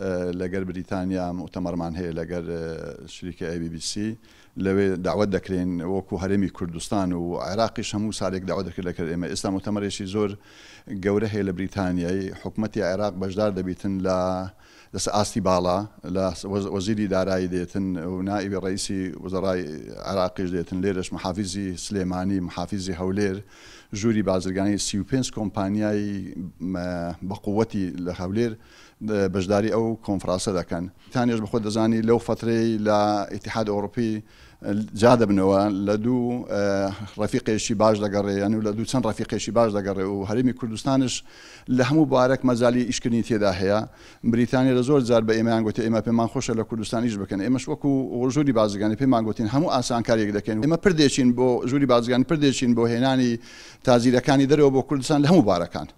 لەگەر بریتانیا متەمەرمان هەیە لەگەر شریکە ئەBC لەوێ داوت دەکرێن وەکو هەرێمی کوردستان و عێراقیش هەموو سالێک داوت دەکرد لەکرد ئێمە ئێستا متەمەرێکی زۆر گەورە هەیە لە بریتانیای حکوومەتتی عێراق بەشدار دەبیتن لە دەس ئاستی باڵا وەزیری دارایی دێتن و نائبی ڕیسی وەزەڕای عراقیش دێتن لێرش محافزی سلێمانی محافزی هەولێر ژووری بازرگانی سی و پێنج کۆمپانیایی بەقوەتی لە هەولێر بەشداری ئەو و کۆنفرانسە دەکەن تانیش بخۆ دەزانی لەو فترەی لە ئتحاد ئەوروپی جا دەبنەوە لە دوو ڕفیقێشی باش دەگەڕێیان و لە دوو چەند ڕفیقێشی باش دەگەڕێ و هەرمی کوردستانش لە هەموو بارەك مەزالی ئیشکردنی تێدا هەیە بریتانیا لە زۆر زار بە ئێمەیان گوتی ئێمە پێمان خۆشە لە کوردستانیش بکەن ئێمەش وەکو ژووری بازگانی پێمان گوتین هەموو ئاسانکاریەک دەکەین ئێمە پردێچین بۆ ژووری بازگان پردێچین بۆ هێنانی تازیرەکانی دەرەوە بۆ کوردستان لە هەموو بارەکان